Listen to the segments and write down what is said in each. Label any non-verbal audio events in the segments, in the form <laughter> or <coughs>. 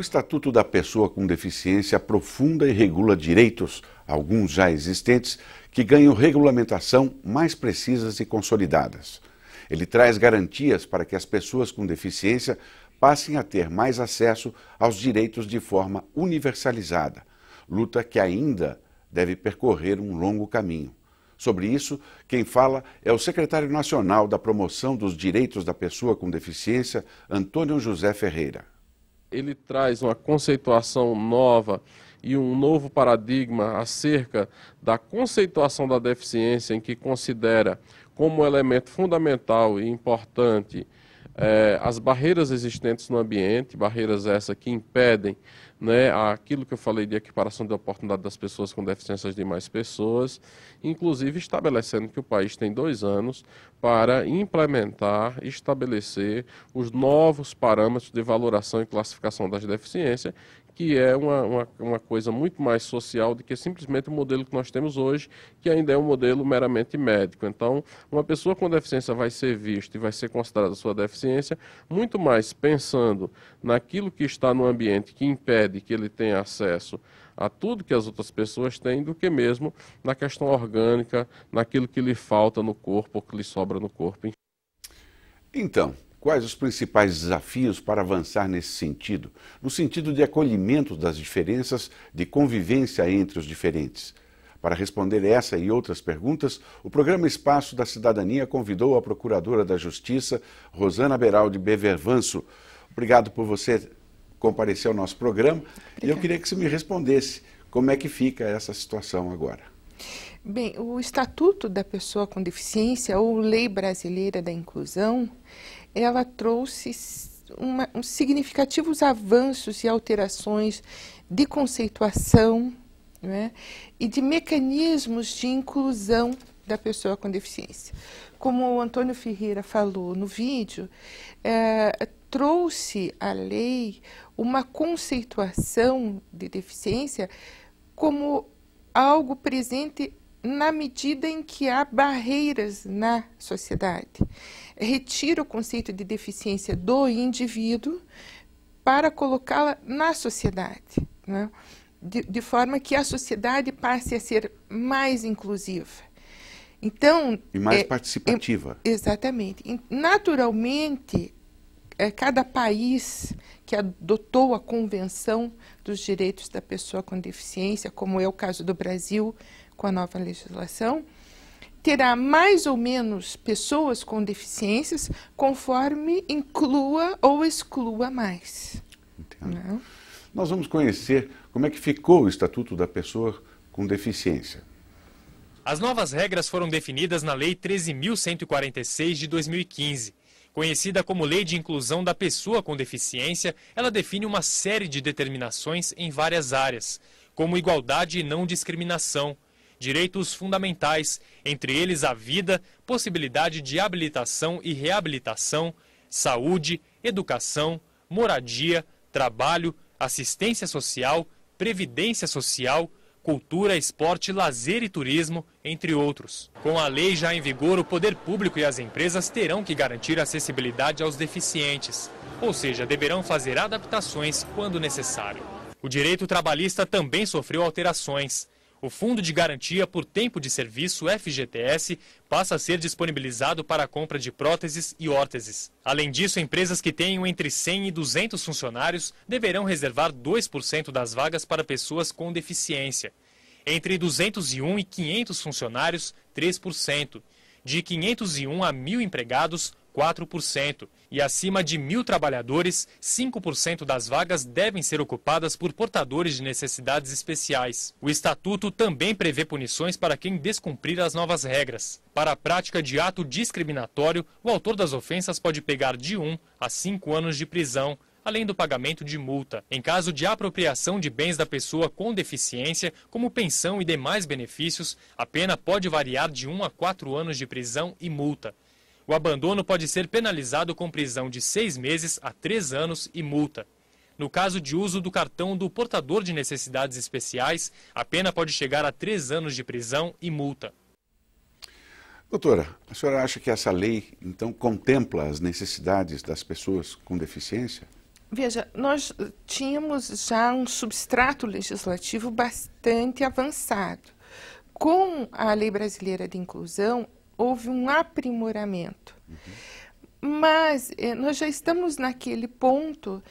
O Estatuto da Pessoa com Deficiência aprofunda e regula direitos, alguns já existentes, que ganham regulamentação mais precisas e consolidadas. Ele traz garantias para que as pessoas com deficiência passem a ter mais acesso aos direitos de forma universalizada, luta que ainda deve percorrer um longo caminho. Sobre isso, quem fala é o secretário nacional da Promoção dos Direitos da Pessoa com Deficiência, Antônio José Ferreira ele traz uma conceituação nova e um novo paradigma acerca da conceituação da deficiência, em que considera como elemento fundamental e importante é, as barreiras existentes no ambiente, barreiras essas que impedem né, aquilo que eu falei de equiparação de oportunidade das pessoas com deficiências de mais pessoas, inclusive estabelecendo que o país tem dois anos para implementar e estabelecer os novos parâmetros de valoração e classificação das deficiências, que é uma, uma, uma, coisa muito mais social do que simplesmente o modelo que nós temos hoje, que ainda é um modelo meramente médico. Então, uma pessoa com deficiência vai ser vista e vai ser considerada sua deficiência muito mais pensando naquilo que está no ambiente que impede que ele tenha acesso a tudo que as outras pessoas têm do que mesmo na questão orgânica, naquilo que lhe falta no corpo ou que lhe sobra no corpo. Então, Quais os principais desafios para avançar nesse sentido, no sentido de acolhimento das diferenças, de convivência entre os diferentes? Para responder essa e outras perguntas, o programa Espaço da Cidadania convidou a Procuradora da Justiça, Rosana Beraldi Bevervanso. Obrigado por você comparecer ao nosso programa. Obrigada. E eu queria que você me respondesse como é que fica essa situação agora. Bem, o Estatuto da Pessoa com Deficiência, ou Lei Brasileira da Inclusão, ela trouxe uma, um significativos avanços e alterações de conceituação né, e de mecanismos de inclusão da pessoa com deficiência. Como o Antônio Ferreira falou no vídeo, é, trouxe à lei uma conceituação de deficiência como algo presente na medida em que há barreiras na sociedade. Retira o conceito de deficiência do indivíduo para colocá-la na sociedade, né? de, de forma que a sociedade passe a ser mais inclusiva. Então, e mais é, participativa. É, exatamente. Naturalmente, é, cada país que adotou a convenção dos direitos da pessoa com deficiência, como é o caso do Brasil com a nova legislação, terá mais ou menos pessoas com deficiências conforme inclua ou exclua mais. Entendo. Né? Nós vamos conhecer como é que ficou o Estatuto da Pessoa com Deficiência. As novas regras foram definidas na Lei 13.146 de 2015. Conhecida como Lei de Inclusão da Pessoa com Deficiência, ela define uma série de determinações em várias áreas, como igualdade e não discriminação, direitos fundamentais, entre eles a vida, possibilidade de habilitação e reabilitação, saúde, educação, moradia, trabalho, assistência social, previdência social, cultura, esporte, lazer e turismo, entre outros. Com a lei já em vigor, o poder público e as empresas terão que garantir acessibilidade aos deficientes, ou seja, deverão fazer adaptações quando necessário. O direito trabalhista também sofreu alterações. O Fundo de Garantia por Tempo de Serviço, FGTS, passa a ser disponibilizado para a compra de próteses e órteses. Além disso, empresas que tenham entre 100 e 200 funcionários deverão reservar 2% das vagas para pessoas com deficiência. Entre 201 e 500 funcionários, 3%. De 501 a 1.000 empregados, 4%, e acima de mil trabalhadores, 5% das vagas devem ser ocupadas por portadores de necessidades especiais. O estatuto também prevê punições para quem descumprir as novas regras. Para a prática de ato discriminatório, o autor das ofensas pode pegar de 1 a 5 anos de prisão, além do pagamento de multa. Em caso de apropriação de bens da pessoa com deficiência, como pensão e demais benefícios, a pena pode variar de 1 a 4 anos de prisão e multa. O abandono pode ser penalizado com prisão de seis meses a três anos e multa. No caso de uso do cartão do portador de necessidades especiais, a pena pode chegar a três anos de prisão e multa. Doutora, a senhora acha que essa lei, então, contempla as necessidades das pessoas com deficiência? Veja, nós tínhamos já um substrato legislativo bastante avançado. Com a Lei Brasileira de Inclusão, houve um aprimoramento. Uhum. Mas eh, nós já estamos naquele ponto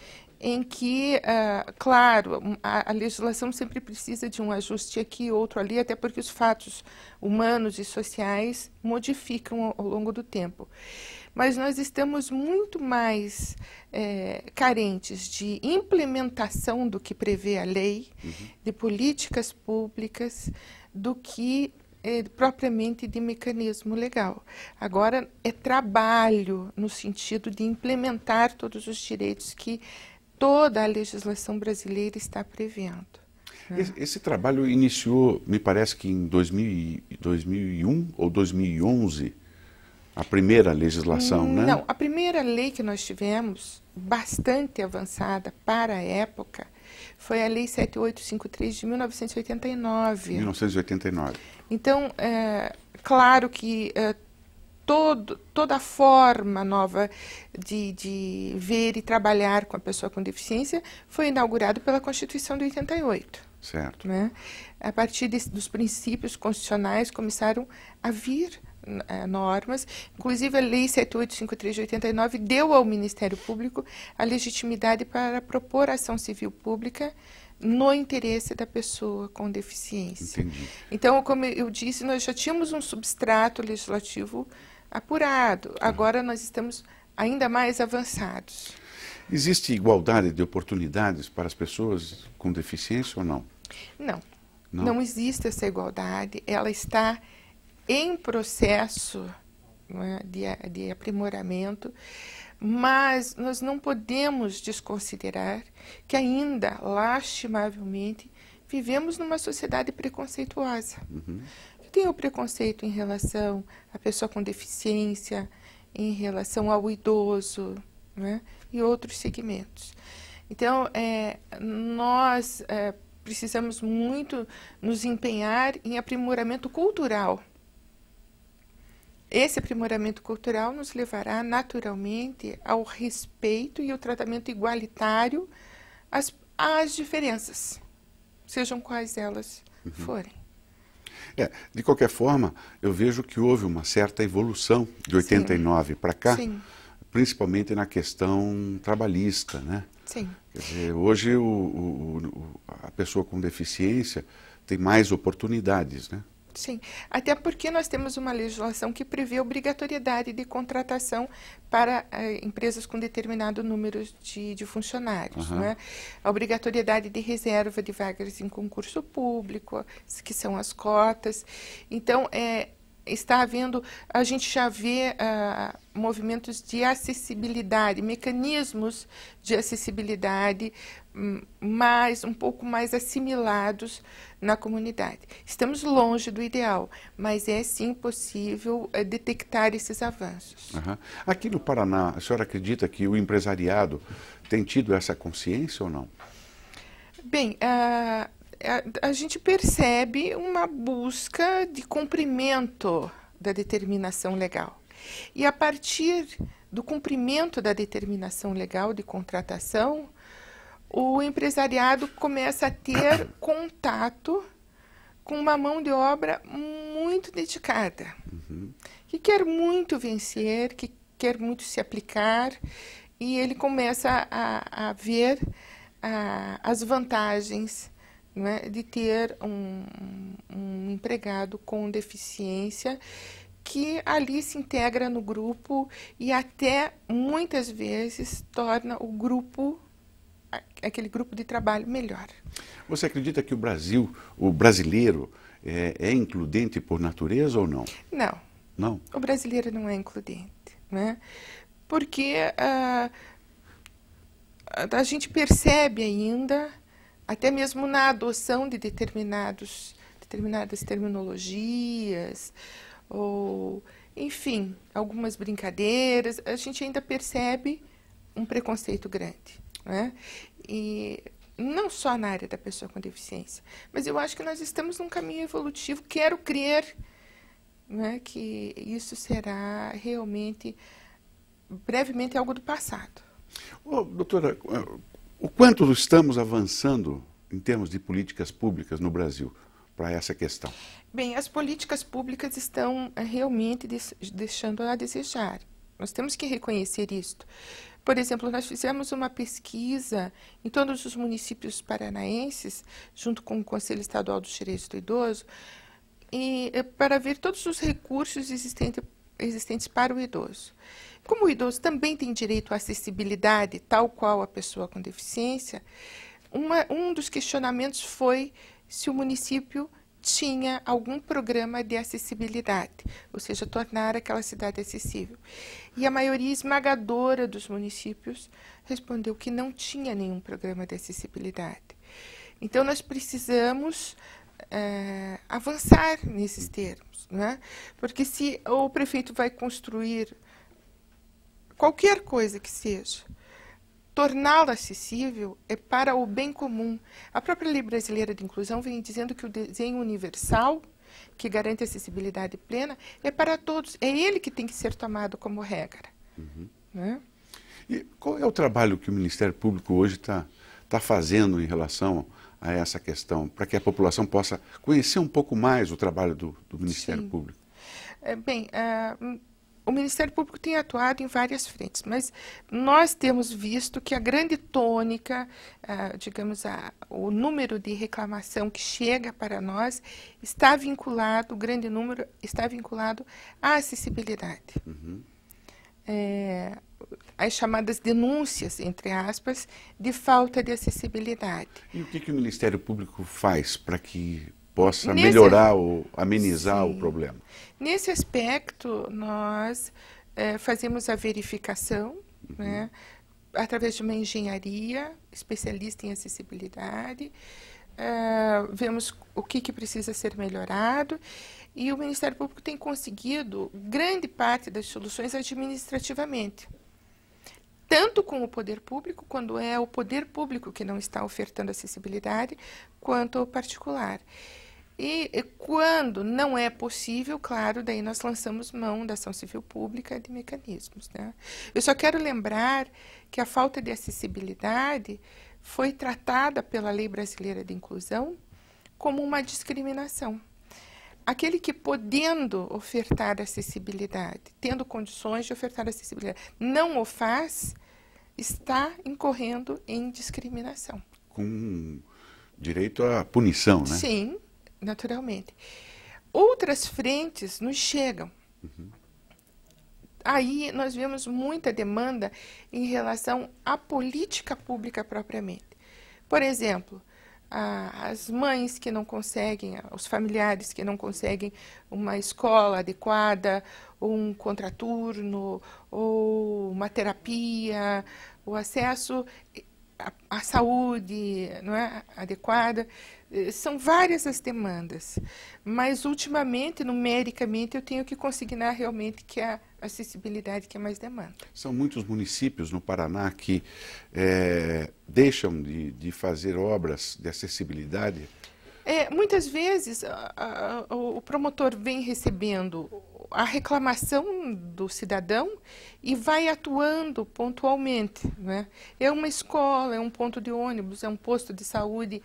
em que, ah, claro, hum, a, a, legislação sempre precisa de um ajuste aqui, outro ali, até porque os fatos humanos e sociais modificam ao, ao longo do tempo. Mas nós estamos muito mais eh, carentes de implementação do que prevê a lei, uhum. de políticas públicas, do que é, propriamente de mecanismo legal. Agora, é trabalho no sentido de implementar todos os direitos que toda a legislação brasileira está prevendo. Né? Esse, esse, trabalho iniciou, me parece que em 2000, 2001 ou 2011, a primeira legislação, Não, né? Não, a primeira lei que nós tivemos, bastante avançada para a época, foi a Lei 7853 de 1989. 1989. Então, é, claro que é, todo, toda forma nova de, de ver e trabalhar com a pessoa com deficiência foi inaugurada pela Constituição de 88. Certo. Né? A partir dos princípios constitucionais começaram a vir é, normas, inclusive a Lei 7853 de 89 deu ao Ministério Público a legitimidade para propor ação civil pública no interesse da pessoa com deficiência. Entendi. Então, como eu disse, nós já tínhamos um substrato legislativo apurado. Uhum. Agora nós estamos ainda mais avançados. Existe igualdade de oportunidades para as pessoas com deficiência ou não? Não. Não, não existe essa igualdade. Ela está em processo é, de, de aprimoramento. Mas nós não podemos desconsiderar que ainda, lastimavelmente, vivemos numa sociedade preconceituosa. Uhum. Tem o preconceito em relação à pessoa com deficiência, em relação ao idoso né? e outros segmentos. Então, é, nós é, precisamos muito nos empenhar em aprimoramento cultural esse aprimoramento cultural nos levará naturalmente ao respeito e ao tratamento igualitário às, às diferenças, sejam quais elas uhum. forem. É, de qualquer forma, eu vejo que houve uma certa evolução de 89 para cá, Sim. principalmente na questão trabalhista, né? Sim. Dizer, hoje o, o, o, a pessoa com deficiência tem mais oportunidades, né? Sim, até porque nós temos uma legislação que prevê obrigatoriedade de contratação para eh, empresas com determinado número de, de funcionários, uhum. né? a obrigatoriedade de reserva de vagas em concurso público, que são as cotas. Então, é, está havendo, a gente já vê uh, movimentos de acessibilidade, mecanismos de acessibilidade hum, mais um pouco mais assimilados na comunidade. Estamos longe do ideal, mas é sim possível eh, detectar esses avanços. Uhum. Aqui no Paraná, a senhora acredita que o empresariado tem tido essa consciência ou não? Bem, uh, é, a, a gente percebe uma busca de cumprimento da determinação legal. E a partir do cumprimento da determinação legal de contratação, o empresariado começa a ter <coughs> contato com uma mão de obra muito dedicada, uhum. que quer muito vencer, que quer muito se aplicar, e ele começa a, a ver a, as vantagens né, de ter um, um empregado com deficiência que ali se integra no grupo e até muitas vezes torna o grupo aquele grupo de trabalho melhor. Você acredita que o Brasil, o brasileiro, é, é includente por natureza ou não? Não. Não. O brasileiro não é includente, né? Porque uh, a gente percebe ainda até mesmo na adoção de determinados, determinadas terminologias, ou, enfim, algumas brincadeiras, a gente ainda percebe um preconceito grande. Né? E não só na área da pessoa com deficiência, mas eu acho que nós estamos num caminho evolutivo. Quero crer né, que isso será realmente, brevemente, algo do passado. Oh, doutora, o quanto estamos avançando em termos de políticas públicas no Brasil para essa questão? Bem, as políticas públicas estão eh, realmente deixando a desejar. Nós temos que reconhecer isto. Por exemplo, nós fizemos uma pesquisa em todos os municípios paranaenses, junto com o Conselho Estadual dos Direitos do Idoso, e, eh, para ver todos os recursos existentes para o idoso. Como o idoso também tem direito à acessibilidade, tal qual a pessoa com deficiência, uma, um dos questionamentos foi se o município tinha algum programa de acessibilidade, ou seja, tornar aquela cidade acessível. E a maioria esmagadora dos municípios respondeu que não tinha nenhum programa de acessibilidade. Então, nós precisamos é, avançar nesses termos, né? porque se o prefeito vai construir qualquer coisa que seja. Torná-la acessível é para o bem comum. A própria Lei Brasileira de Inclusão vem dizendo que o desenho universal, que garante acessibilidade plena, é para todos. É ele que tem que ser tomado como regra. Uhum. Né? E qual é o trabalho que o Ministério Público hoje está tá fazendo em relação a essa questão, para que a população possa conhecer um pouco mais o trabalho do, do Ministério Sim. Público? É, bem, uh, o Ministério Público tem atuado em várias frentes, mas nós temos visto que a grande tônica, ah, digamos, a, o número de reclamação que chega para nós está vinculado, o grande número está vinculado à acessibilidade. Uhum. É, as chamadas denúncias, entre aspas, de falta de acessibilidade. E o que, que o Ministério Público faz para que possa Nesse... melhorar ou amenizar Sim. o problema. Nesse aspecto, nós é, fazemos a verificação, uhum. né, através de uma engenharia especialista em acessibilidade, eh, vemos o que, que precisa ser melhorado e o Ministério Público tem conseguido grande parte das soluções administrativamente. Tanto com o poder público, quando é o poder público que não está ofertando acessibilidade, quanto o particular. E, e quando não é possível, claro, daí nós lançamos mão da ação civil pública de mecanismos. Né? Eu só quero lembrar que a falta de acessibilidade foi tratada pela Lei Brasileira de Inclusão como uma discriminação. Aquele que, podendo ofertar acessibilidade, tendo condições de ofertar acessibilidade, não o faz, está incorrendo em discriminação. Com direito à punição, né? Sim, naturalmente. Outras frentes nos chegam. Uhum. Aí nós vemos muita demanda em relação à política pública propriamente. Por exemplo, a, as mães que não conseguem, os familiares que não conseguem uma escola adequada, ou um contraturno, ou uma terapia, o acesso a, a saúde não é adequada. Eh, são várias as demandas, mas ultimamente, numericamente, eu tenho que consignar realmente que a acessibilidade que é mais demanda. São muitos municípios no Paraná que é, deixam de, de fazer obras de acessibilidade? É, muitas vezes a, a, o promotor vem recebendo a reclamação do cidadão e vai atuando pontualmente. Né? É uma escola, é um ponto de ônibus, é um posto de saúde,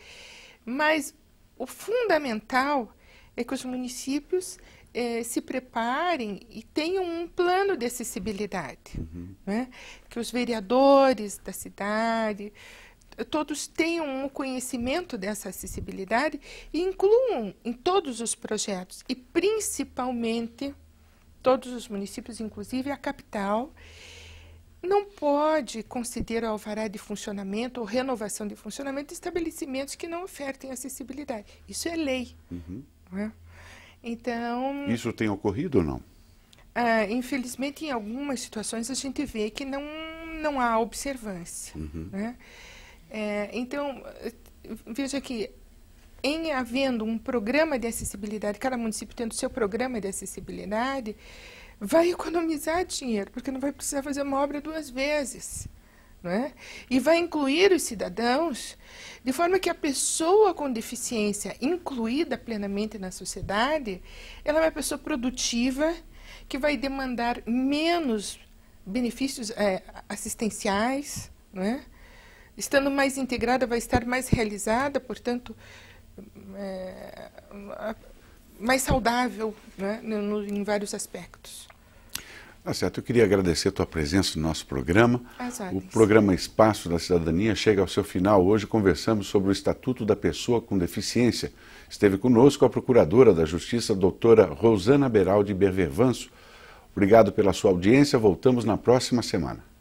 mas o fundamental é que os municípios eh, se preparem e tenham um plano de acessibilidade. Uhum. Né? Que os vereadores da cidade, todos tenham o um conhecimento dessa acessibilidade e incluam em todos os projetos, e principalmente todos os municípios, inclusive a capital, não pode conceder alvará de funcionamento ou renovação de funcionamento de estabelecimentos que não ofertem acessibilidade. Isso é lei. Uhum. Né? Então. Isso tem ocorrido ou não? Ah, infelizmente, em algumas situações a gente vê que não, não há observância. Uhum. Né? É, então, veja que em havendo um programa de acessibilidade, cada município tendo seu programa de acessibilidade, vai economizar dinheiro, porque não vai precisar fazer uma obra duas vezes. É? E vai incluir os cidadãos de forma que a pessoa com deficiência incluída plenamente na sociedade, ela é uma pessoa produtiva que vai demandar menos benefícios é, assistenciais, é? Estando mais integrada, vai estar mais realizada, portanto, é, mais saudável né, no, em vários aspectos. Tá certo, eu queria agradecer a tua presença no nosso programa. O programa Espaço da Cidadania chega ao seu final. Hoje conversamos sobre o Estatuto da Pessoa com Deficiência. Esteve conosco a Procuradora da Justiça, doutora Rosana Beraldi Bervervanso. Obrigado pela sua audiência. Voltamos na próxima semana.